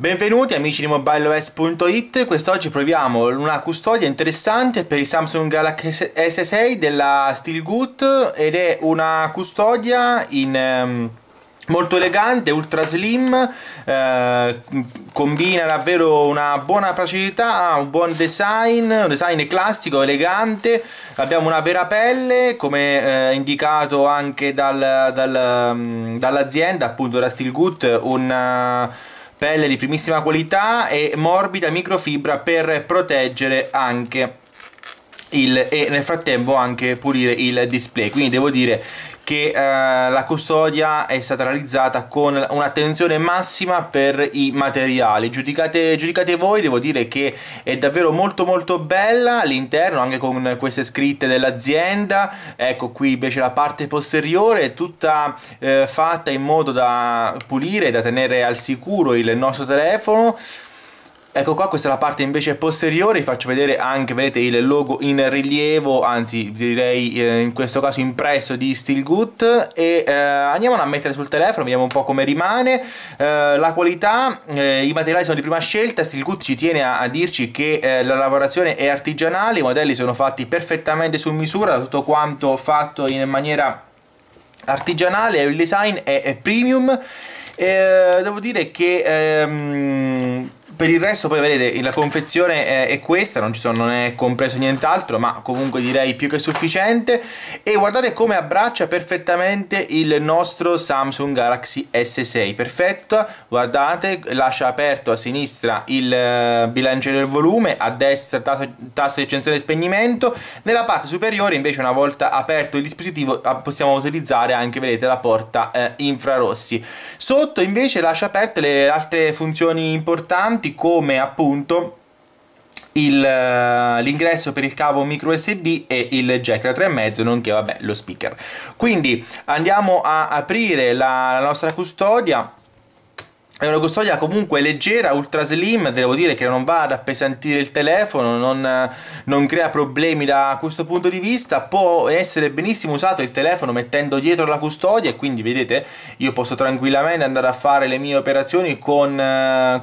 Benvenuti amici di mobileOS.it, quest'oggi proviamo una custodia interessante per i Samsung Galaxy S6 della Steelgood ed è una custodia in, um, molto elegante, ultra slim, eh, combina davvero una buona praticità, un buon design, un design classico, elegante, abbiamo una vera pelle come eh, indicato anche dal, dal, ehm, dall'azienda appunto da Steelgood, un eh, pelle di primissima qualità e morbida microfibra per proteggere anche il, e nel frattempo anche pulire il display quindi devo dire che eh, la custodia è stata realizzata con un'attenzione massima per i materiali. Giudicate, giudicate, voi, devo dire che è davvero molto molto bella all'interno, anche con queste scritte dell'azienda. Ecco qui invece la parte posteriore è tutta eh, fatta in modo da pulire, da tenere al sicuro il nostro telefono. Ecco qua, questa è la parte invece posteriore, vi faccio vedere anche, vedete, il logo in rilievo, anzi direi eh, in questo caso impresso di Steelgood e eh, andiamo a mettere sul telefono, vediamo un po' come rimane, eh, la qualità, eh, i materiali sono di prima scelta, Steelgood ci tiene a, a dirci che eh, la lavorazione è artigianale, i modelli sono fatti perfettamente su misura, tutto quanto fatto in maniera artigianale, il design è, è premium, eh, devo dire che... Ehm, per il resto poi vedete la confezione è, è questa non, sono, non, è compreso nient'altro ma comunque direi più che sufficiente e guardate come abbraccia perfettamente il nostro Samsung Galaxy S6 perfetto guardate lascia aperto a sinistra il eh, bilanciere del volume a destra tasto, tasto di accensione e spegnimento nella parte superiore invece una volta aperto il dispositivo ah, possiamo utilizzare anche vedete la porta eh, infrarossi sotto invece lascia aperte le altre funzioni importanti noti come appunto eh, l'ingresso per il cavo micro SD e il jack da 3,5 nonché vabbè lo speaker quindi andiamo a aprire la, la nostra custodia è una custodia comunque leggera, ultra slim, devo dire che non va ad appesantire il telefono, non, non, crea problemi da questo punto di vista, può essere benissimo usato il telefono mettendo dietro la custodia e quindi vedete io posso tranquillamente andare a fare le mie operazioni con,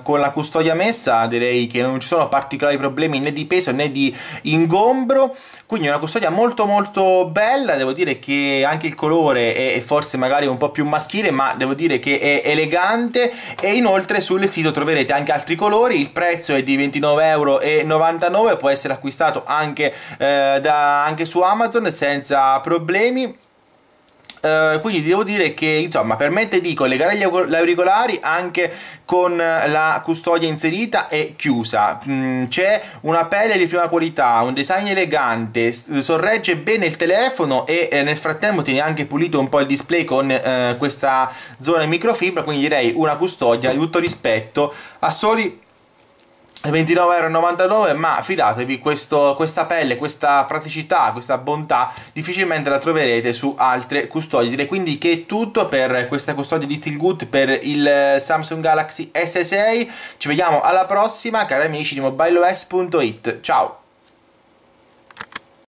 con la custodia messa, direi che non ci sono particolari problemi né di peso né di ingombro, quindi è una custodia molto molto bella, devo dire che anche il colore è forse magari un po' più maschile ma devo dire che è elegante e inoltre sul sito troverete anche altri colori, il prezzo è di 29,99 euro, può essere acquistato anche, eh, da, anche su Amazon senza problemi eh, quindi devo dire che insomma permette di collegare gli auricolari anche con eh, la custodia inserita e chiusa mm, c'è una pelle di prima qualità un design elegante sorregge bene il telefono e eh, nel frattempo tiene anche pulito un po' il display con eh, questa zona in microfibra quindi direi una custodia di tutto rispetto a soli 29,99€ ma fidatevi questo, questa pelle, questa praticità, questa bontà difficilmente la troverete su altre custodie direi quindi che è tutto per questa custodia di Steelgood per il Samsung Galaxy S6 ci vediamo alla prossima cari amici di mobileOS.it ciao